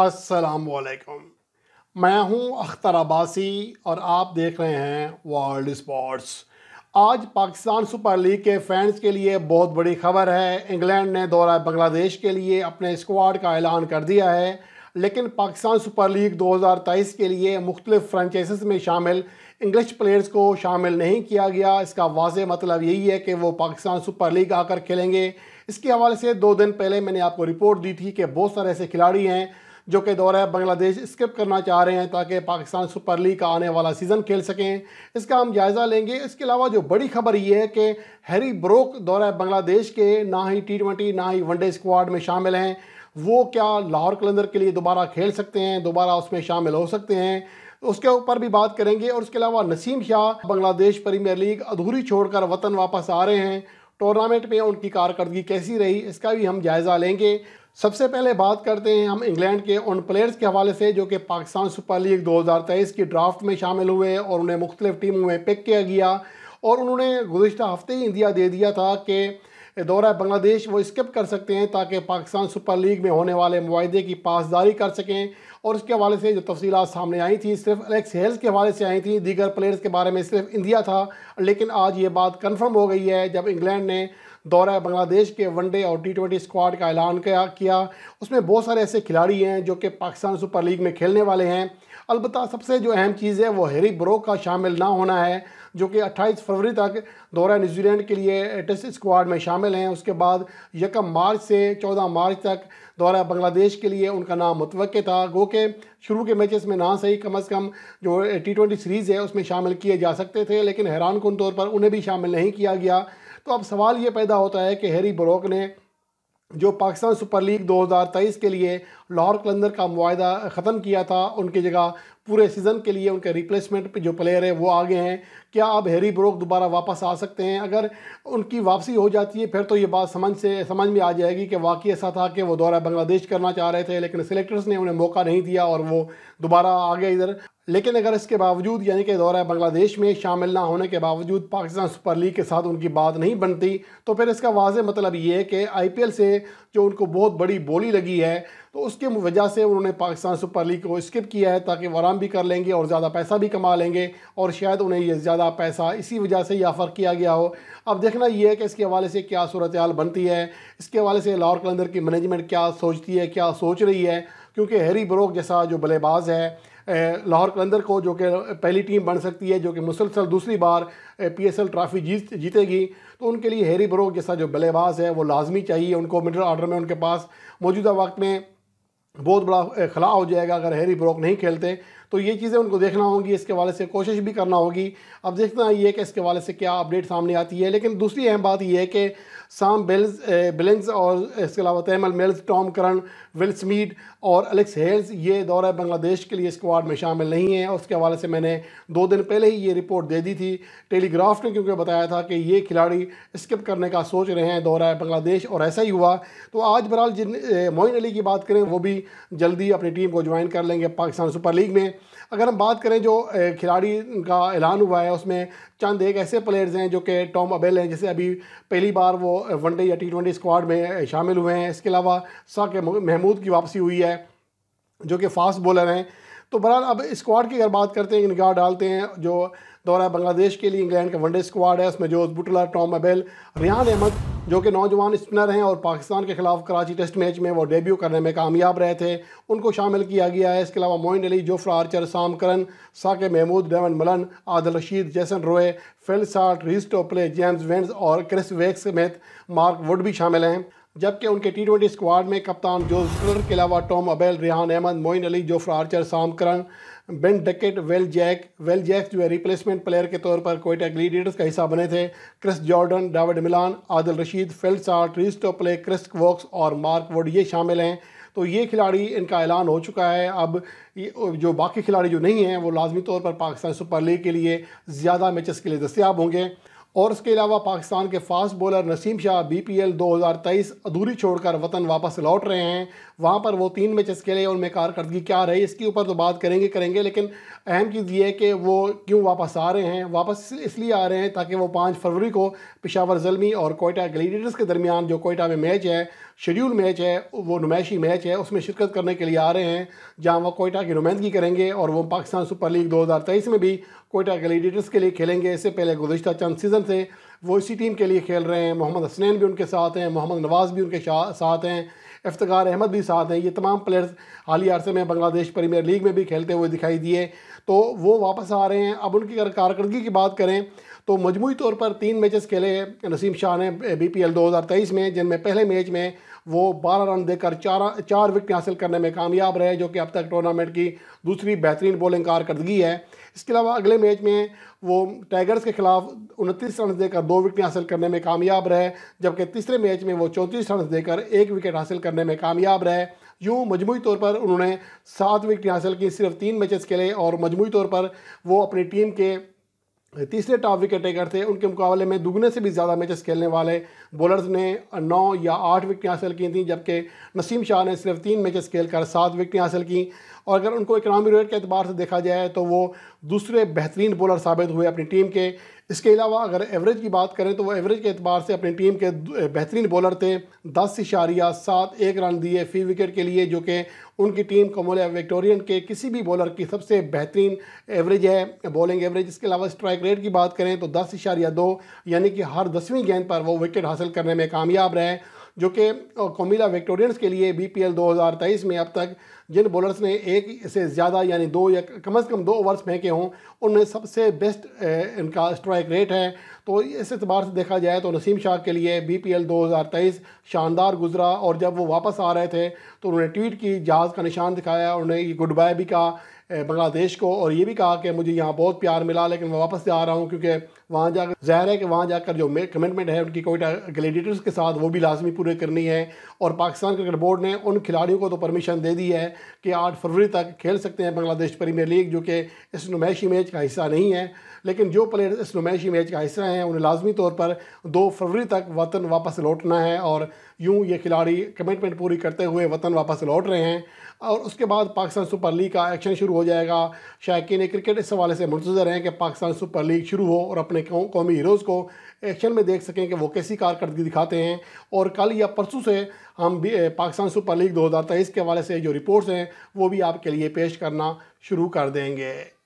वालेकुम मैं हूं अख्तर अब्बासी और आप देख रहे हैं वर्ल्ड स्पोर्ट्स आज पाकिस्तान सुपर लीग के फैंस के लिए बहुत बड़ी खबर है इंग्लैंड ने दौरा बांग्लादेश के लिए अपने स्क्वाड का ऐलान कर दिया है लेकिन पाकिस्तान सुपर लीग 2023 के लिए मुख्तलिफ फ्रेंचाइज में शामिल इंग्लिश प्लेयर्स को शामिल नहीं किया गया इसका वाज मतलब यही है कि वो पाकिस्तान सुपर लीग आकर खेलेंगे इसके हवाले से दो दिन पहले मैंने आपको रिपोर्ट दी थी कि बहुत सारे ऐसे खिलाड़ी हैं जो कि दौरा बांग्लादेश स्किप करना चाह रहे हैं ताकि पाकिस्तान सुपर लीग का आने वाला सीज़न खेल सकें इसका हम जायज़ा लेंगे इसके अलावा जो बड़ी खबर ये है कि हैरी ब्रोक दौरा बांग्लादेश के ना ही टी ट्वेंटी ना ही वनडे स्क्वाड में शामिल हैं वो क्या लाहौर कलंदर के लिए दोबारा खेल सकते हैं दोबारा उसमें शामिल हो सकते हैं उसके ऊपर भी बात करेंगे और उसके अलावा नसीम शाह बांग्लादेश प्रीमियर लीग अधूरी छोड़कर वतन वापस आ रहे हैं टूर्नामेंट में उनकी कारकर्दगी कैसी रही इसका भी हम जायज़ा लेंगे सबसे पहले बात करते हैं हम इंग्लैंड के उन प्लेयर्स के हवाले से जो कि पाकिस्तान सुपर लीग 2023 की ड्राफ्ट में शामिल हुए और उन्हें मुख्तलिफ टीमों में पिक किया गया और उन्होंने गुजशत हफ्ते ही इंडिया दे दिया था कि दौरा बांग्लादेश वो स्किप कर सकते हैं ताकि पाकिस्तान सुपर लीग में होने वाले माहदे की पासदारी कर सकें और उसके हवाले से जो तफसी सामने आई थी सिर्फ एलेक्स हेल्स के हवाले से आई थी दीगर प्लेयर्स के बारे में सिर्फ इंडिया था लेकिन आज ये बात कन्फर्म हो गई है जब इंग्लैंड ने दौरा बांग्लादेश के वनडे और टी ट्वेंटी स्क्वाड का ऐलान किया उसमें बहुत सारे ऐसे खिलाड़ी हैं जो कि पाकिस्तान सुपर लीग में खेलने वाले हैं अलबत् सबसे जो अहम चीज़ है वो हेरी ब्रोक का शामिल ना होना है जो कि 28 फरवरी तक दौरा न्यूजीलैंड के लिए टेस्ट स्क्वाड में शामिल हैं उसके बाद यकम मार्च से 14 मार्च तक दौरा बांग्लादेश के लिए उनका नाम मुतव था गो के शुरू के मैचेस में ना सही कम अज़ कम जो टी ट्वेंटी सीरीज़ है उसमें शामिल किए जा सकते थे लेकिन हैरान कन तौर पर उन्हें भी शामिल नहीं किया गया तो अब सवाल ये पैदा होता है कि हैरी ब्रोक ने जो पाकिस्तान सुपर लीग 2023 के लिए लाहौर कलंदर का मुआदा ख़त्म किया था उनकी जगह पूरे सीज़न के लिए उनके रिप्लेसमेंट जो प्लेयर है वो आ गए हैं क्या अब हैरी ब्रोक दोबारा वापस आ सकते हैं अगर उनकी वापसी हो जाती है फिर तो ये बात समझ से समझ में आ जाएगी कि वाकई ऐसा था कि वो दौरा बांग्लादेश करना चाह रहे थे लेकिन सिलेक्टर्स ने उन्हें मौका नहीं दिया और वो दोबारा आ गए इधर लेकिन अगर इसके बावजूद यानी कि दौरा बांग्लादेश में शामिल ना होने के बावजूद पाकिस्तान सुपर लीग के साथ उनकी बात नहीं बनती तो फिर इसका वाज मतलब ये है कि आईपीएल से जो उनको बहुत बड़ी बोली लगी है तो उसके वजह से उन्होंने पाकिस्तान सुपर लीग को स्किप किया है ताकि वो आराम भी कर लेंगे और ज़्यादा पैसा भी कमा लेंगे और शायद उन्हें ये ज़्यादा पैसा इसी वजह से ही ऑफ़र किया गया हो अब देखना ये है कि इसके हवाले से क्या सूरत हाल बनती है इसके हवाले से लाहौर कलंदर की मैनेजमेंट क्या सोचती है क्या सोच रही है क्योंकि हैरी ब्रोक जैसा जो बल्लेबाज है लाहौर कलंदर को जो कि पहली टीम बन सकती है जो कि मुसलसल दूसरी बार पी एस एल ट्रॉफी जीत जीतेगी तो उनके लिए हैरी ब्रो जैसा जो बल्लेबाज है वो लाजमी चाहिए उनको मिडल ऑर्डर में उनके पास मौजूदा वक्त में बहुत बड़ा खला हो जाएगा अगर हैरी ब्रोक नहीं खेलते तो ये चीज़ें उनको देखना होगी इसके वाले से कोशिश भी करना होगी अब देखना ये कि इसके हवाले से क्या अपडेट सामने आती है लेकिन दूसरी अहम बात यह है कि साम बेल्स बिलिंग्स और इसके अलावा Tymal Mills Tom Curran Will Smeed और अलेक्स हेल्स ये दौरा बांग्लादेश के लिए स्क्वाड में शामिल नहीं है उसके हवाले से मैंने दो दिन पहले ही ये रिपोर्ट दे दी थी टेलीग्राफ ने क्योंकि बताया था कि ये खिलाड़ी स्किप करने का सोच रहे हैं दौरा बांग्लादेश और ऐसा ही हुआ तो आज बहरहाल जिन मोइन अली की बात करें वो भी जल्दी अपनी टीम को ज्वाइन कर लेंगे पाकिस्तान सुपर लीग में अगर हम बात करें जो खिलाड़ी का ऐलान हुआ है उसमें चंद एक ऐसे प्लेयर्स हैं जो कि टॉम अबेल हैं जैसे अभी पहली बार वो वनडे या टी ट्वेंटी स्क्वाड में शामिल हुए हैं इसके अलावा साक महमूद की वापसी हुई है जो कि फास्ट बॉलर हैं तो बहरहाल अब स्क्वाड की अगर बात करते हैं निगाह डालते हैं जो दौरा बांग्लादेश के लिए इंग्लैंड का वनडे स्क्वाड है उसमें Jos Buttler Tom Abell Rehan Ahmed जो कि नौजवान स्पिनर हैं और पाकिस्तान के खिलाफ कराची टेस्ट मैच में वो डेब्यू करने में कामयाब रहे थे उनको शामिल किया गया है इसके अलावा Moin Ali Jofra Archer Sam Curran Saqib Mahmood Dawid Malan Adil Rashid Jason Roy Phil Reece Topley James Vince और क्रिस वेक्स समेत मार्क वुड भी शामिल हैं जबकि उनके टी ट्वेंटी स्क्वाड में कप्तान जोसलर के अलावा Tom Abell Rehan Ahmed Moeen Ali Jofra Archer Sam Curran Ben Duckett Will Jacks Will Jacks जो है रिप्लेसमेंट प्लेयर के तौर पर कोयटा ग्लीडियर्स का हिस्सा बने थे Chris Jordan Dawid Malan Adil Rashid Phil Salt Reece Topley Chris Woakes और मार्क वुड ये शामिल हैं तो ये खिलाड़ी इनका ऐलान हो चुका है अब जो बाकी खिलाड़ी जो नहीं हैं वो लाजमी तौर पर पाकिस्तान सुपर लीग के लिए ज़्यादा मैचेस के लिए दस्याब होंगे और इसके अलावा पाकिस्तान के fast bowler Naseem Shah BPL 2023 अधूरी छोड़कर वतन वापस लौट रहे हैं वहाँ पर वो तीन मैचेस खेले उनमें कारकर्दगी क्या रही इसके ऊपर तो बात करेंगे करेंगे लेकिन अहम चीज़ ये है कि वो क्यों वापस आ रहे हैं वापस इसलिए आ रहे हैं ताकि वो पाँच फरवरी को पिशावर जलमी और कोयटा ग्लेडिएटर्स के दरमियान जो कोयटा में मैच है शेड्यूल मैच है वो नुमाइशी मैच है उसमें शिरकत करने के लिए आ रहे हैं जहाँ वह कोयटा की नुमाइंदगी करेंगे और वो पाकिस्तान सुपर लीग दो हज़ार तेईस में भी कोयटा ग्लेडिएटर्स के लिए खेलेंगे इससे पहले गुजशत चंद सीज़न से वो इसी टीम के लिए खेल रहे हैं मोहम्मद हसनैन भी उनके साथ हैं मोहम्मद नवाज़ भी उनके साथ हैं इफ्तार अहमद भी साथ हैं ये तमाम प्लेयर्स हाल ही अरसे में बांग्लादेश प्रीमियर लीग में भी खेलते हुए दिखाई दिए तो वो वापस आ रहे हैं अब उनकी अगर कारकर्दगी की बात करें तो मजमू तौर पर तीन मैचेस खेले नसीम शाह ने बी पी एल दो हज़ार तेईस में जिनमें पहले मैच में वो बारह रन देकर चार चार विकेट हासिल करने में कामयाब रहे जो कि अब तक टूर्नामेंट की दूसरी बेहतरीन बॉलिंग कारकर्दगी है इसके अलावा अगले मैच में वो टाइगर्स के खिलाफ उनतीस रन देकर दो विकेट हासिल करने में कामयाब रहे जबकि तीसरे मैच में वो चौंतीस रन देकर एक विकेट हासिल करने में कामयाब रहे यूँ मजमू तौर पर उन्होंने सात विकेट हासिल की सिर्फ तीन मैचेस खेले और मजमू तौर पर वो अपनी टीम के तीसरे टॉप विकेट टेकर थे उनके मुकाबले में दुगने से भी ज़्यादा मैचेस खेलने वाले बॉलर्स ने नौ या आठ विकटें हासिल की थी जबकि नसीम शाह ने सिर्फ तीन मैचेस खेलकर सात विकटें हासिल की और अगर उनको इकनॉमी रेट के अतबार से देखा जाए तो वो दूसरे बेहतरीन बॉलर साबित हुए अपनी टीम के इसके अलावा अगर एवरेज की बात करें तो वो एवरेज के अतबार से अपनी टीम के बेहतरीन बॉलर थे दस इशारिया सात एक रन दिए फी विकेट के लिए जो कि उनकी टीम कमोला विक्टोरियन के किसी भी बॉलर की सबसे बेहतरीन एवरेज है बॉलिंग एवरेज इसके अलावा स्ट्राइक रेट की बात करें तो दस इशारिया दो यानी कि हर दसवीं गेंद पर वो विकेट हासिल करने में कामयाब रहे जो कि कोमिला विक्टोरियंस के लिए बी पी एल में अब तक जिन बॉलर्स ने एक से ज़्यादा यानी दो या कम अज़ कम दो ओवर्स फेंके हों उनमें सबसे बेस्ट इनका स्ट्राइक रेट है तो इस एतबार से देखा जाए तो नसीम शाह के लिए बी पी एल शानदार गुजरा और जब वो वापस आ रहे थे तो उन्होंने ट्वीट की जहाज़ का निशान दिखाया उन्होंने गुड बाय भी कहा बांग्लादेश को और ये भी कहा कि मुझे यहाँ बहुत प्यार मिला लेकिन मैं वापस जा रहा हूँ क्योंकि वहाँ जाकर ज़ाहिर है कि वहाँ जाकर जो कमिटमेंट है उनकी कोयटा ग्लेडिटर्स के साथ वो भी लाजमी पूरे करनी है और पाकिस्तान क्रिकेट बोर्ड ने उन खिलाड़ियों को तो परमिशन दे दी है कि आठ फरवरी तक खेल सकते हैं बांग्लादेश प्रीमियर लीग जो कि इस नुमाइशी मैच का हिस्सा नहीं है लेकिन जो प्लेयर इस नुमाइशी मैच का हिस्सा हैं उन्हें लाजमी तौर पर दो फरवरी तक वतन वापस लौटना है और यूँ ये खिलाड़ी कमिटमेंट पूरी करते हुए वतन वापस लौट रहे हैं और उसके बाद पाकिस्तान सुपर लीग का एक्शन शुरू हो जाएगा शायक क्रिकेट इस हवाले से मुंतजर हैं कि पाकिस्तान सुपर लीग शुरू हो और अपने हमारे कौमी हीरोज़ को एक्शन में देख सकें कि वो कैसी कारकर्दगी दिखाते हैं और कल या परसों से हम भी पाकिस्तान सुपर लीग दो हज़ार तेईस के हवाले से जो रिपोर्ट्स हैं वो भी आपके लिए पेश करना शुरू कर देंगे